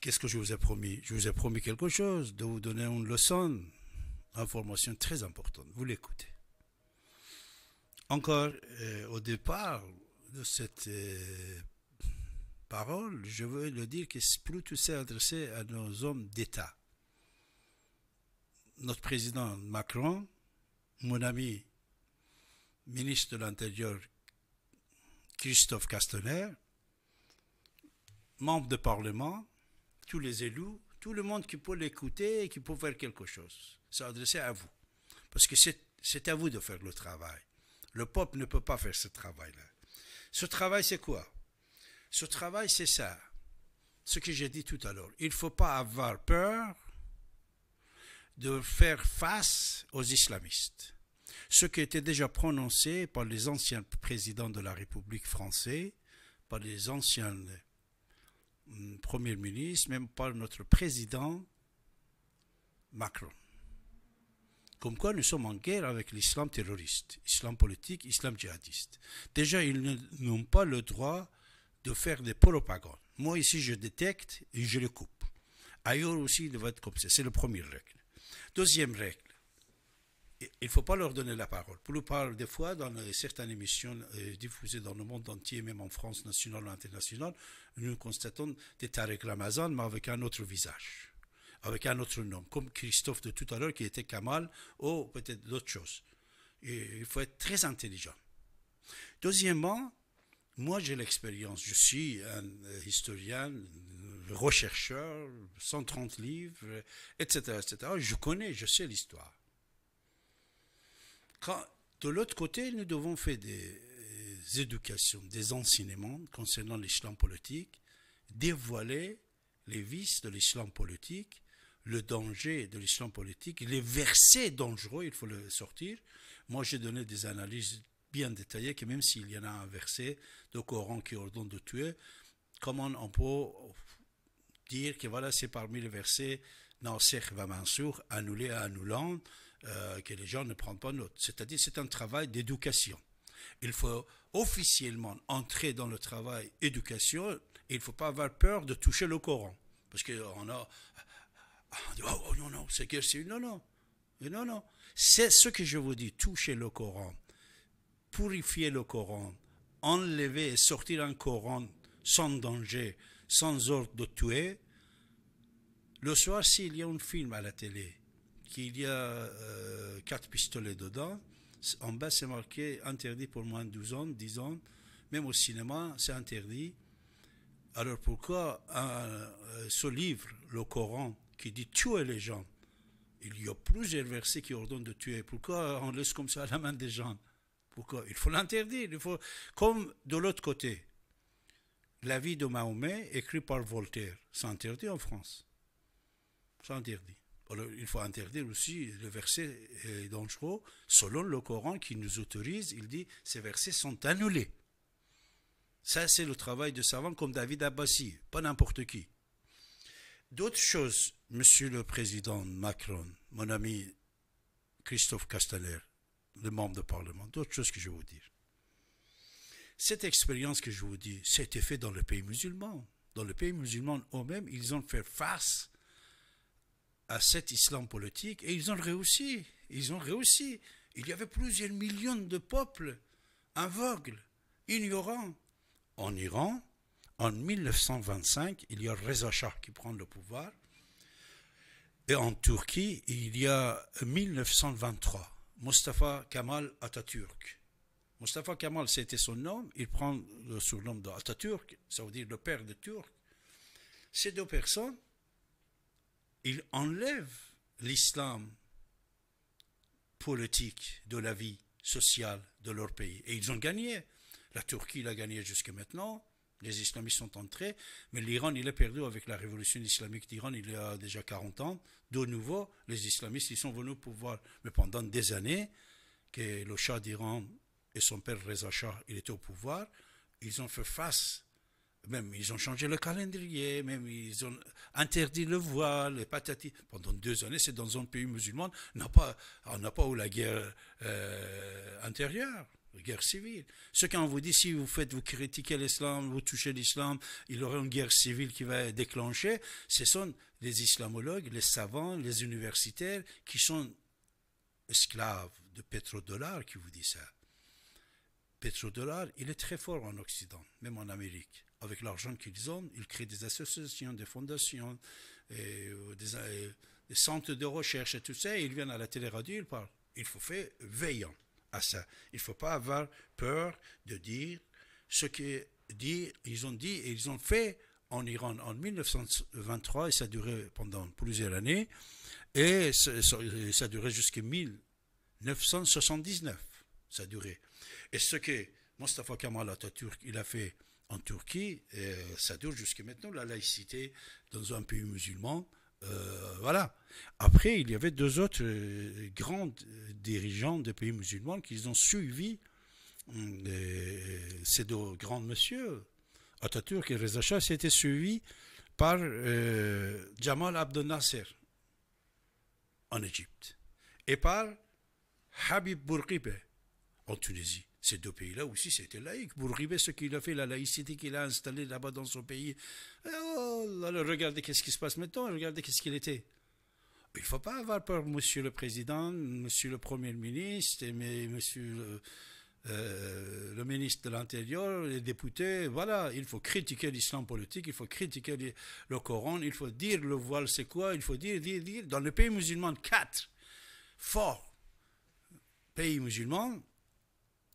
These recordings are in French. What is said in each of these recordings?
Qu'est-ce que je vous ai promis Je vous ai promis quelque chose, de vous donner une leçon, information très importante. Vous l'écoutez. Encore euh, au départ de cette euh, parole, je veux le dire que tout s'est adressé à nos hommes d'État. Notre président Macron, mon ami ministre de l'Intérieur Christophe Castaner, membre de Parlement, tous les élus, tout le monde qui peut l'écouter et qui peut faire quelque chose. adressé à vous. Parce que c'est à vous de faire le travail. Le peuple ne peut pas faire ce travail-là. Ce travail, c'est quoi Ce travail, c'est ça. Ce que j'ai dit tout à l'heure. Il ne faut pas avoir peur de faire face aux islamistes. Ce qui était déjà prononcé par les anciens présidents de la République française, par les anciens Mm, premier ministre, même pas notre président Macron. Comme quoi nous sommes en guerre avec l'islam terroriste, islam politique, islam djihadiste. Déjà, ils n'ont pas le droit de faire des propagandes. Moi, ici, je détecte et je le coupe. Ailleurs aussi, il va être comme ça. C'est le premier règle. Deuxième règle il ne faut pas leur donner la parole. Pour parler, des fois, dans certaines émissions euh, diffusées dans le monde entier, même en France nationale ou internationale, nous constatons des Tarek Ramazan, mais avec un autre visage, avec un autre nom, comme Christophe de tout à l'heure qui était Kamal, ou peut-être d'autres choses. il faut être très intelligent. Deuxièmement, moi j'ai l'expérience, je suis un euh, historien, rechercheur, 130 livres, etc. etc. Je connais, je sais l'histoire de l'autre côté, nous devons faire des éducations, des enseignements concernant l'islam politique, dévoiler les vices de l'islam politique, le danger de l'islam politique, les versets dangereux, il faut le sortir. Moi, j'ai donné des analyses bien détaillées que même s'il y en a un verset de Coran qui ordonne de tuer, comment on peut dire que voilà, c'est parmi les versets Nansech va Mansour, annulé à annulant, euh, que les gens ne prennent pas note. C'est-à-dire c'est un travail d'éducation. Il faut officiellement entrer dans le travail éducation et il ne faut pas avoir peur de toucher le Coran. Parce qu'on a... On a oh, non, non, c'est que c'est... Non, non. Non, non. C'est ce que je vous dis, toucher le Coran, purifier le Coran, enlever et sortir un Coran sans danger, sans ordre de tuer. Le soir, s'il y a un film à la télé, qu'il y a euh, quatre pistolets dedans. En bas, c'est marqué interdit pour moins de 12 ans, 10 ans. Même au cinéma, c'est interdit. Alors pourquoi euh, ce livre, le Coran, qui dit tuer les gens, il y a plusieurs versets qui ordonnent de tuer. Pourquoi on laisse comme ça à la main des gens Pourquoi Il faut l'interdire. Il faut, comme de l'autre côté, la vie de Mahomet, écrite par Voltaire, c'est interdit en France. C'est interdit. Alors, il faut interdire aussi, le verset euh, dangereux, selon le Coran qui nous autorise, il dit, ces versets sont annulés. Ça, c'est le travail de savants comme David Abbasi, pas n'importe qui. D'autres choses, Monsieur le Président Macron, mon ami Christophe Castaner, le membre du Parlement, d'autres choses que je vais vous dire. Cette expérience que je vous dis, c'était fait dans le pays musulman. Dans le pays musulman eux-mêmes, ils ont fait face à cet islam politique et ils ont réussi. Ils ont réussi. Il y avait plusieurs millions de peuples aveugles, ignorants. En Iran, en 1925, il y a Reza Shah qui prend le pouvoir. Et en Turquie, il y a 1923, Mustafa Kemal Atatürk. Mustafa Kemal, c'était son nom. Il prend le surnom d'Atatürk, ça veut dire le père de Turc. Ces deux personnes ils enlèvent l'islam politique de la vie sociale de leur pays. Et ils ont gagné. La Turquie l'a gagné jusque maintenant. Les islamistes sont entrés. Mais l'Iran, il est perdu avec la révolution islamique d'Iran il y a déjà 40 ans. De nouveau, les islamistes, ils sont venus au pouvoir. Mais pendant des années, que le Shah d'Iran et son père Reza Shah, il était au pouvoir, ils ont fait face même ils ont changé le calendrier, même ils ont interdit le voile, les patatis. Pendant deux années, c'est dans un pays musulman, on n'a pas, eu la guerre euh, intérieure, la guerre civile. Ce qu'on vous dit, si vous faites, vous critiquez l'islam, vous touchez l'islam, il y aura une guerre civile qui va déclencher, ce sont les islamologues, les savants, les universitaires qui sont esclaves de pétrodollars qui vous dit ça. Pétrodollars, il est très fort en Occident, même en Amérique avec l'argent qu'ils ont, ils créent des associations, des fondations, et euh, euh, des, centres de recherche et tout ça, ils viennent à la télé-radio, ils parlent. Il faut faire veillant à ça. Il ne faut pas avoir peur de dire ce qu'ils ont dit et ils ont fait en Iran en 1923, et ça a duré pendant plusieurs années, et ça a duré jusqu'en 1979, ça a duré. Et ce que Mustafa Kemal Atatürk, il a fait en Turquie, euh, ça dure jusqu'à maintenant, la laïcité dans un pays musulman. Euh, voilà. Après, il y avait deux autres euh, grands dirigeants des pays musulmans qui ont suivi hum, ces deux grands messieurs, Atatürk et Reza Shah, c'était suivi par Jamal Abdel Nasser en Égypte et par Habib Bourguiba en Tunisie. Ces deux pays-là aussi, c'était laïque. Bourguibé, ce qu'il a fait, la laïcité qu'il a installée là-bas dans son pays. Eh oh regardez qu'est-ce qui se passe maintenant, regardez qu'est-ce qu'il était. Il ne faut pas avoir peur, monsieur le président, monsieur le premier ministre, mais monsieur euh, le, ministre de l'Intérieur, les députés. Voilà, il faut critiquer l'islam politique, il faut critiquer le Coran, il faut dire le voile c'est quoi, il faut dire, dire, dire. Dans le pays musulman, quatre, forts pays musulmans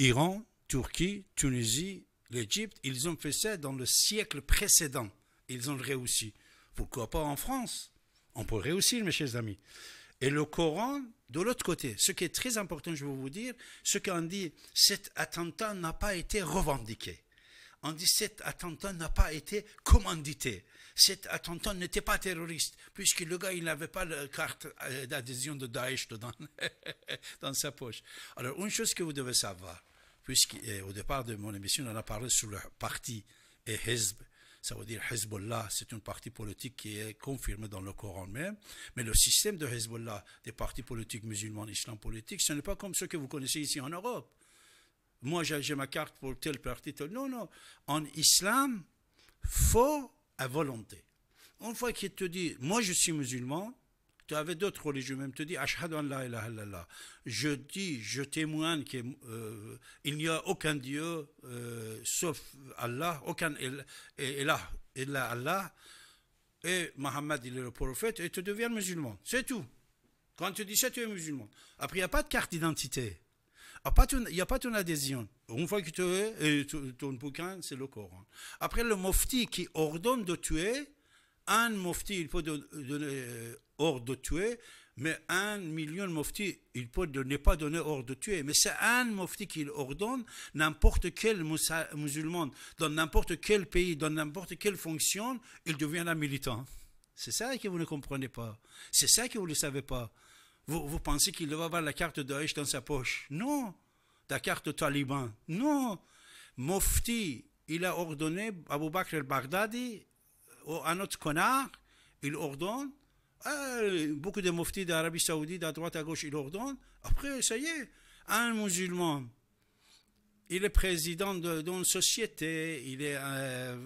Iran, Turquie, Tunisie, l'Égypte, ils ont fait ça dans le siècle précédent. Ils ont réussi. Pourquoi pas en France On peut réussir, mes chers amis. Et le Coran, de l'autre côté, ce qui est très important, je veux vous dire, ce qu'on dit, cet attentat n'a pas été revendiqué. On dit cet attentat n'a pas été commandité. Cet attentat n'était pas terroriste, puisque le gars, il n'avait pas la carte euh, d'adhésion de Daesh dans sa poche. Alors, une chose que vous devez savoir, puisqu'au départ de mon émission, on a parlé sur le parti et Hezbollah Ça veut dire Hezbollah, c'est une partie politique qui est confirmée dans le Coran même. Mais le système de Hezbollah, des partis politiques musulmans, islam politique, ce n'est pas comme ceux que vous connaissez ici en Europe. Moi, j'ai ma carte pour tel parti, tel. Non, non. En islam, faux à volonté. Une fois qu'il te dit, moi je suis musulman, tu avais d'autres religions, même te dis, Ashhadu an la Je dis, je témoigne qu'il euh, n'y a aucun Dieu euh, sauf Allah, aucun et Allah, et Mohammed, il est le prophète, et tu deviens musulman. C'est tout. Quand tu dis ça, tu es musulman. Après, il n'y a pas de carte d'identité. Il n'y a pas ton adhésion. Une fois que tu es, ton bouquin, c'est le Coran. Après, le mofti qui ordonne de tuer, un mufti, il peut donner euh, ordre de tuer, mais un million de muftis, il peut ne pas donner ordre de tuer. Mais c'est un mufti qui ordonne n'importe quel musulman, dans n'importe quel pays, dans n'importe quelle fonction, il devient un militant. C'est ça que vous ne comprenez pas. C'est ça que vous ne savez pas. Vous, pensez qu'il doit avoir la carte de Daesh dans sa poche. Non. La carte taliban. Non. Mufti, il a ordonné Abu Bakr al-Baghdadi Oh, un autre connard, il ordonne. Eh, beaucoup de muftis d'Arabie Saoudite, à droite, à gauche, il ordonne. Après, ça y est, un musulman, il est président d'une société, il est. Euh,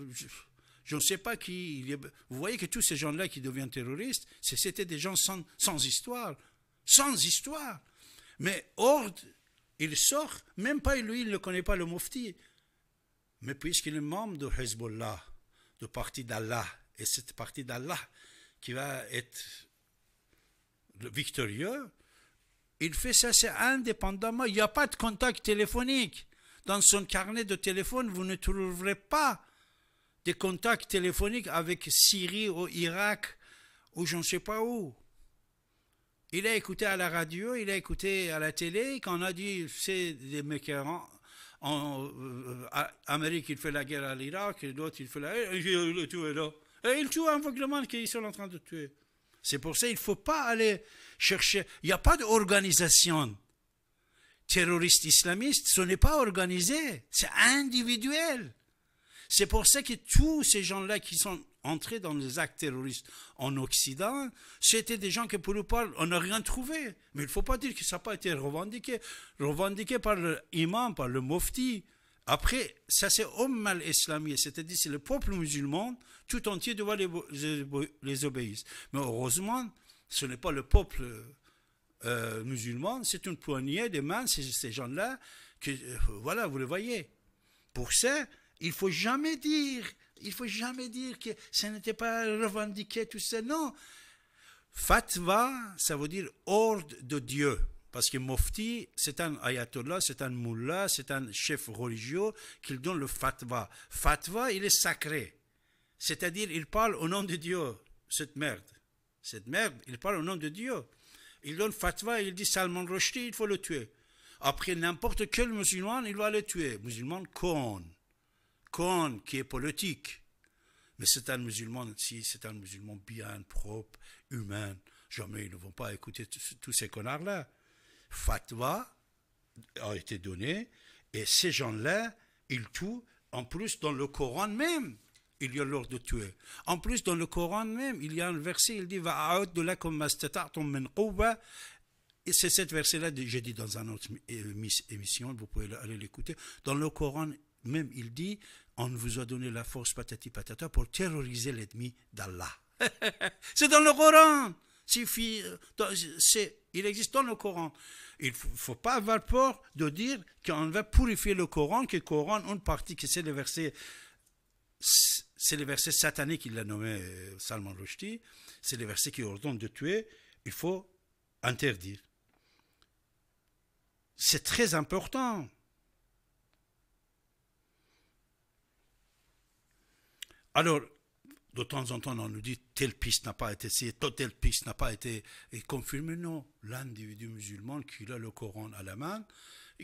je ne sais pas qui. vous voyez que tous ces gens-là qui deviennent terroristes, c'était des gens sans, histoire. Sans histoire. Mais Horde, il sort, même pas lui, il ne connaît pas le mufti. Mais puisqu'il est membre de Hezbollah, de partie d'Allah. Et cette partie d'Allah qui va être victorieux, il fait ça, c'est indépendamment. Il n'y a pas de contact téléphonique. Dans son carnet de téléphone, vous ne trouverez pas de contact téléphonique avec Syrie ou Irak ou je ne sais pas où. Il a écouté à la radio, il a écouté à la télé, quand on a dit c'est des mécréants, en euh, euh, Amérique, il fait la guerre à l'Irak, et l'autre, il fait la guerre, eh, et eh, il tue là. Et il tue monde qu'ils sont en train de tuer. C'est pour ça qu'il ne faut pas aller chercher. Il n'y a pas d'organisation terroriste islamiste. Ce n'est pas organisé, c'est individuel. C'est pour ça que tous ces gens-là qui sont entrés dans les actes terroristes en Occident, c'était des gens que pour le parle, on n'a rien trouvé. Mais il ne faut pas dire que ça n'a pas été revendiqué. Revendiqué par l'imam, par le mofti. Après, ça c'est homme mal islamique, c'est-à-dire c'est le peuple musulman tout entier doit les, les, obéir. Mais heureusement, ce n'est pas le peuple euh, musulman, c'est une poignée de mains, ces, gens-là, que, euh, voilà, vous le voyez. Pour ça, il faut jamais dire, il faut jamais dire que ça n'était pas revendiqué, tout ça. Non. Fatwa, ça veut dire ordre de Dieu. Parce que Mofti, c'est un ayatollah, c'est un mullah, c'est un chef religieux qui donne le fatwa. Fatwa, il est sacré. C'est-à-dire, il parle au nom de Dieu, cette merde. Cette merde, il parle au nom de Dieu. Il donne fatwa, il dit Salman Rushdie, il faut le tuer. Après, n'importe quel musulman, il va le tuer. Musulman con qui est politique. Mais c'est un musulman, si c'est un musulman bien, propre, humain, jamais ils ne vont pas écouter tous ces connards-là. Fatwa a été donné et ces gens-là, ils tuent, en plus dans le Coran même, il y a l'ordre de tuer. En plus dans le Coran même, il y a un verset, il dit « out de la min Et c'est cette verset-là, j'ai dit dans une autre euh, émission, vous pouvez aller l'écouter. Dans le Coran, même il dit, on vous a donné la force patati patata pour terroriser l'ennemi d'Allah. c'est dans le Coran. Euh, c'est, il existe dans le Coran. Il faut, pas avoir peur de dire qu'on va purifier le Coran, que le Coran, une partie, que c'est le verset c'est les versets qu'il a nommé euh, Salman Rushdie, c'est le verset qui ordonne de tuer, il faut interdire. C'est très important. Alors, de temps en temps, on nous dit telle piste n'a pas été essayée, telle piste n'a pas été confirmée. Non, l'individu musulman qui a le Coran à la main,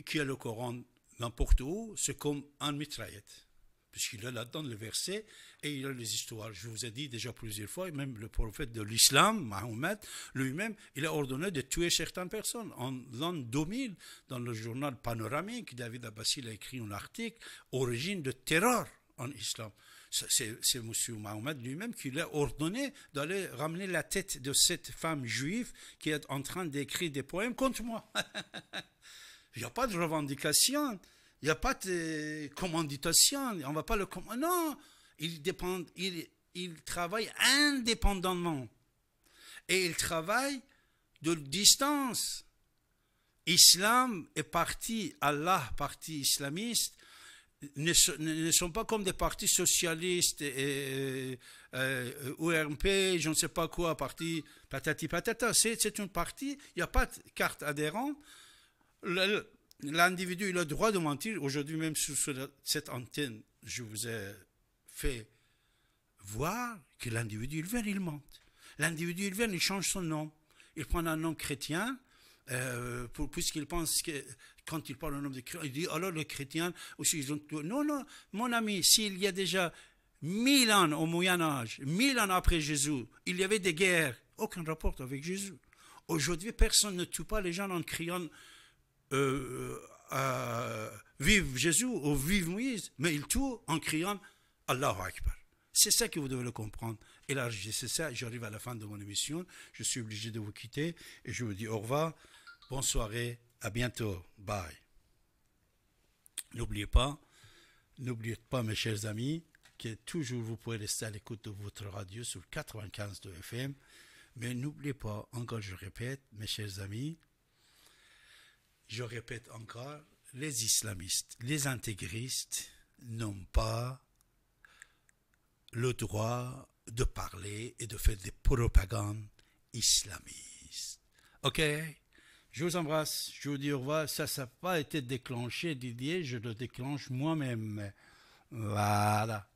qui a le Coran n'importe où, c'est comme un mitraillette. Puisqu'il a là-dedans le verset et il a les histoires. Je vous ai dit déjà plusieurs fois, même le prophète de l'islam, Mahomet, lui-même, il a ordonné de tuer certaines personnes. En l'an 2000, dans le journal Panoramique, David Abbasil a écrit un article, Origine de terreur en islam. C'est monsieur Mohamed lui-même qui l'a ordonné d'aller ramener la tête de cette femme juive qui est en train d'écrire des poèmes contre moi. il n'y a pas de revendication, il n'y a pas de commanditation, on va pas le commander. Non, il, dépend, il, il travaille indépendamment et il travaille de distance. Islam est parti, Allah parti islamiste, ne, sont pas comme des partis socialistes et, URMP, euh, je ne sais pas quoi, parti patati patata. C'est une partie, il n'y a pas de carte adhérente. L'individu, il a le droit de mentir. Aujourd'hui, même sur cette antenne, je vous ai fait voir que l'individu, il vient, il ment. L'individu, il vient, il change son nom. Il prend un nom chrétien, euh, puisqu'il pense que quand il parle au nom de chrétiens, il dit alors oh le chrétiens aussi, ils ont Non, non, mon ami, s'il y a déjà mille ans au Moyen-Âge, mille ans après Jésus, il y avait des guerres, aucun rapport avec Jésus. Aujourd'hui, personne ne tue pas les gens en criant euh, euh, Vive Jésus ou Vive Moïse, mais ils tuent en criant Allahu Akbar. C'est ça que vous devez le comprendre. Et là, c'est ça, j'arrive à la fin de mon émission, je suis obligé de vous quitter et je vous dis au revoir, bonne soirée, à bientôt, bye. N'oubliez pas, n'oubliez pas mes chers amis, que toujours vous pouvez rester à l'écoute de votre radio sur 95 de FM, mais n'oubliez pas, encore je répète, mes chers amis, je répète encore, les islamistes, les intégristes n'ont pas le droit de parler et de faire des propagandes islamistes. Ok Je vous embrasse, je vous dis au revoir. Ça, ça n'a pas été déclenché, Didier, je le déclenche moi-même. Voilà.